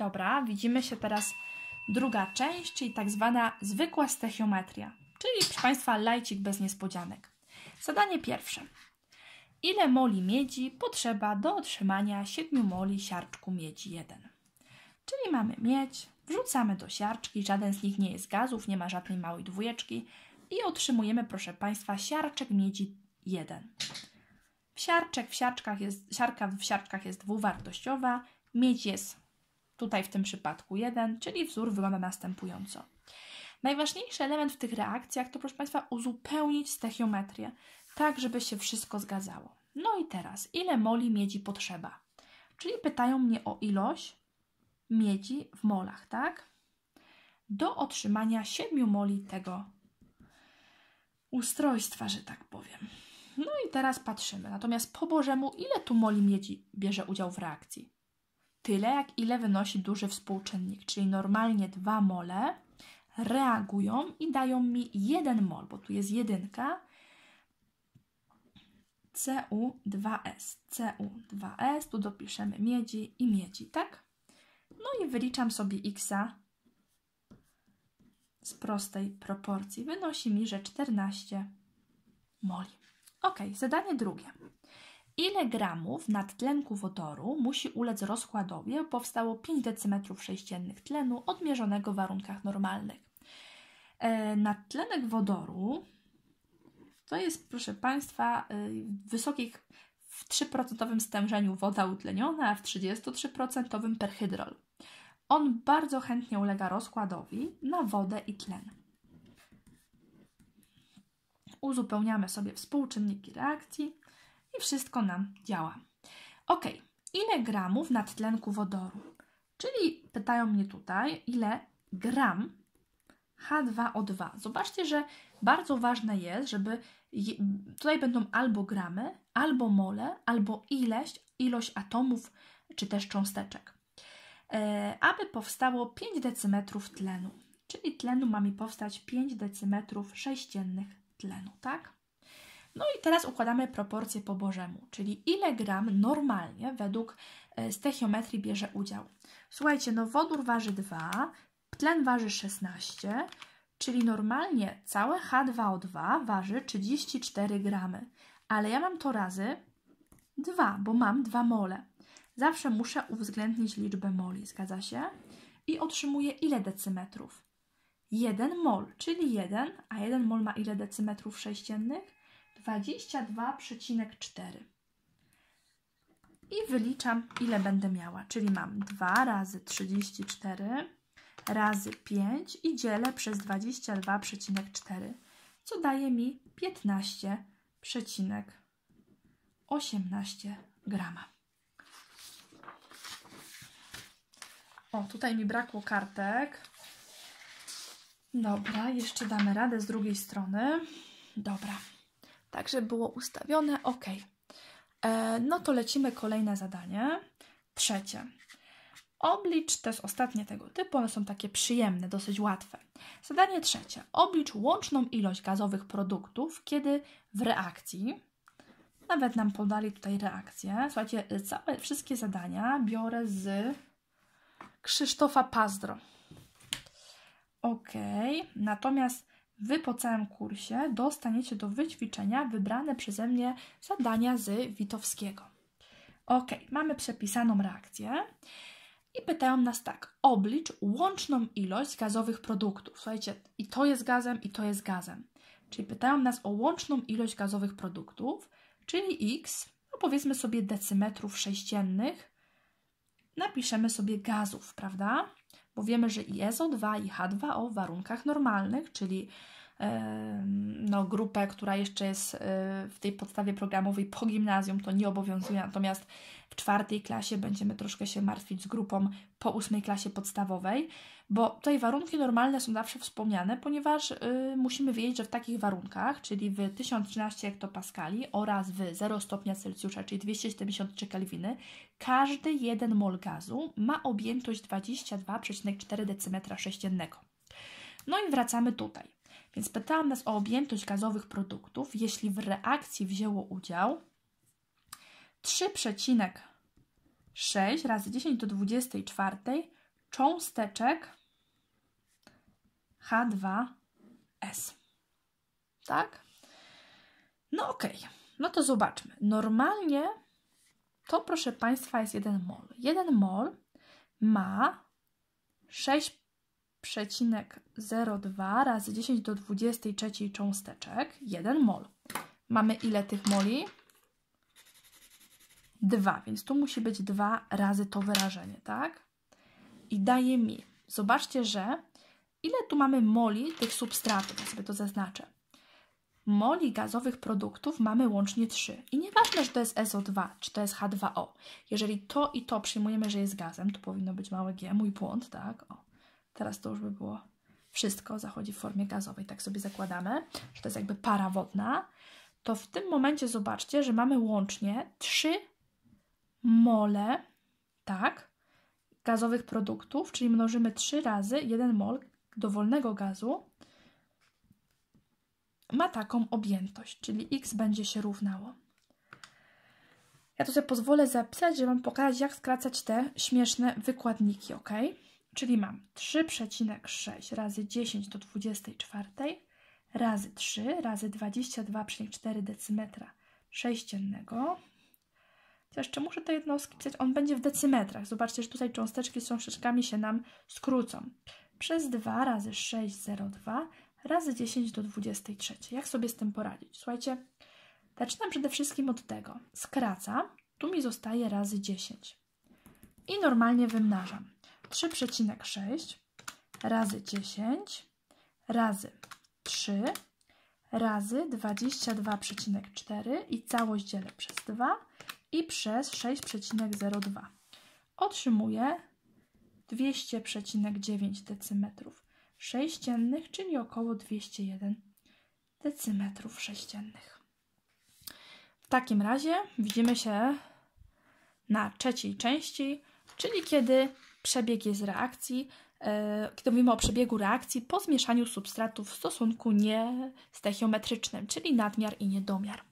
Dobra, widzimy się teraz druga część, czyli tak zwana zwykła stechiometria, czyli proszę Państwa lajcik bez niespodzianek. Zadanie pierwsze. Ile moli miedzi potrzeba do otrzymania 7 moli siarczku miedzi 1? Czyli mamy miedź, wrzucamy do siarczki, żaden z nich nie jest gazów, nie ma żadnej małej dwójeczki i otrzymujemy, proszę Państwa, siarczek miedzi 1. Siarczek w siarczkach jest, siarka w siarczkach jest dwuwartościowa, miedź jest tutaj w tym przypadku jeden, czyli wzór wygląda następująco. Najważniejszy element w tych reakcjach to, proszę Państwa, uzupełnić stechiometrię, tak żeby się wszystko zgadzało. No i teraz, ile moli miedzi potrzeba? Czyli pytają mnie o ilość miedzi w molach, tak? Do otrzymania 7 moli tego ustrojstwa, że tak powiem. No i teraz patrzymy. Natomiast po Bożemu, ile tu moli miedzi bierze udział w reakcji? tyle, jak ile wynosi duży współczynnik, czyli normalnie 2 mole reagują i dają mi 1 mol, bo tu jest jedynka, Cu2S. Cu2S, tu dopiszemy miedzi i miedzi, tak? No i wyliczam sobie x z prostej proporcji. Wynosi mi, że 14 moli. Ok, zadanie drugie. Ile gramów nadtlenku wodoru musi ulec rozkładowi, by powstało 5 decymetrów sześciennych tlenu odmierzonego w warunkach normalnych? E, nadtlenek wodoru to jest, proszę Państwa, y, w wysokich w 3% stężeniu woda utleniona, a w 33% perhydrol. On bardzo chętnie ulega rozkładowi na wodę i tlen. Uzupełniamy sobie współczynniki reakcji i wszystko nam działa. Ok, ile gramów nadtlenku wodoru? Czyli pytają mnie tutaj, ile gram H2O2. Zobaczcie, że bardzo ważne jest, żeby je, tutaj będą albo gramy, albo mole, albo ileś, ilość atomów czy też cząsteczek. E, aby powstało 5 decymetrów tlenu, czyli tlenu ma mi powstać 5 decymetrów sześciennych tlenu, tak? No i teraz układamy proporcje po Bożemu, czyli ile gram normalnie według e, stechiometrii bierze udział. Słuchajcie, no wodór waży 2, tlen waży 16, czyli normalnie całe H2O2 waży 34 gramy, ale ja mam to razy 2, bo mam 2 mole. Zawsze muszę uwzględnić liczbę moli, zgadza się? I otrzymuję ile decymetrów? 1 mol, czyli 1, a 1 mol ma ile decymetrów sześciennych? 22,4. I wyliczam, ile będę miała, czyli mam 2 razy 34 razy 5 i dzielę przez 22,4, co daje mi 15,18 grama. O, tutaj mi brakło kartek. Dobra, jeszcze damy radę z drugiej strony. Dobra, Także było ustawione, ok. E, no to lecimy kolejne zadanie, trzecie. Oblicz, to jest ostatnie tego typu, one są takie przyjemne, dosyć łatwe. Zadanie trzecie. Oblicz łączną ilość gazowych produktów, kiedy w reakcji, nawet nam podali tutaj reakcję. Słuchajcie, całe, wszystkie zadania biorę z Krzysztofa Pazdro. Ok, natomiast Wy po całym kursie dostaniecie do wyćwiczenia wybrane przeze mnie zadania z Witowskiego. Ok, mamy przepisaną reakcję i pytają nas tak: oblicz łączną ilość gazowych produktów. Słuchajcie, i to jest gazem, i to jest gazem. Czyli pytają nas o łączną ilość gazowych produktów, czyli x, no powiedzmy sobie decymetrów sześciennych. Napiszemy sobie gazów, prawda? bo wiemy, że i SO2 i H2O w warunkach normalnych, czyli no, grupę, która jeszcze jest y, w tej podstawie programowej po gimnazjum, to nie obowiązuje. Natomiast w czwartej klasie będziemy troszkę się martwić z grupą po ósmej klasie podstawowej, bo tutaj warunki normalne są zawsze wspomniane, ponieważ y, musimy wiedzieć, że w takich warunkach, czyli w 1013 hektopaskali oraz w 0 stopnia Celsjusza, czyli 273 Kelwiny, każdy jeden mol gazu ma objętość 22,4 dm sześciennego. No i wracamy tutaj. Więc pytałam nas o objętość gazowych produktów, jeśli w reakcji wzięło udział 3,6 razy 10 do 24 cząsteczek H2S. Tak? No okej, okay. no to zobaczmy. Normalnie to, proszę Państwa, jest 1 mol. 1 mol ma 6 1,02 razy 10 do 23 cząsteczek 1 mol. Mamy ile tych moli? 2, więc tu musi być 2 razy to wyrażenie, tak? I daje mi, zobaczcie, że ile tu mamy moli tych substratów, ja sobie to zaznaczę. Moli gazowych produktów mamy łącznie 3. I nieważne, czy to jest SO2, czy to jest H2O. Jeżeli to i to przyjmujemy, że jest gazem, to powinno być małe G, mój błąd, tak? O. Teraz to już by było wszystko, zachodzi w formie gazowej. Tak sobie zakładamy, że to jest jakby para wodna. To w tym momencie zobaczcie, że mamy łącznie 3 mole, tak, gazowych produktów, czyli mnożymy 3 razy 1 mol dowolnego gazu ma taką objętość, czyli x będzie się równało. Ja tu sobie pozwolę zapisać, żeby Wam pokazać, jak skracać te śmieszne wykładniki, ok? Czyli mam 3,6 razy 10 do 24 razy 3 razy 22,4 decymetra sześciennego. To jeszcze muszę te jednostki pisać. On będzie w decymetrach. Zobaczcie, że tutaj cząsteczki z cząsteczkami się nam skrócą. Przez 2 razy 6,02 razy 10 do 23. Jak sobie z tym poradzić? Słuchajcie, zaczynam przede wszystkim od tego. Skracam, tu mi zostaje razy 10. I normalnie wymnażam. 3,6 razy 10 razy 3 razy 22,4 i całość dzielę przez 2 i przez 6,02. Otrzymuję 200,9 decymetrów sześciennych, czyli około 201 decymetrów sześciennych. W takim razie widzimy się na trzeciej części, czyli kiedy Przebieg jest reakcji, e, kiedy mówimy o przebiegu reakcji po zmieszaniu substratów w stosunku niestechiometrycznym, czyli nadmiar i niedomiar.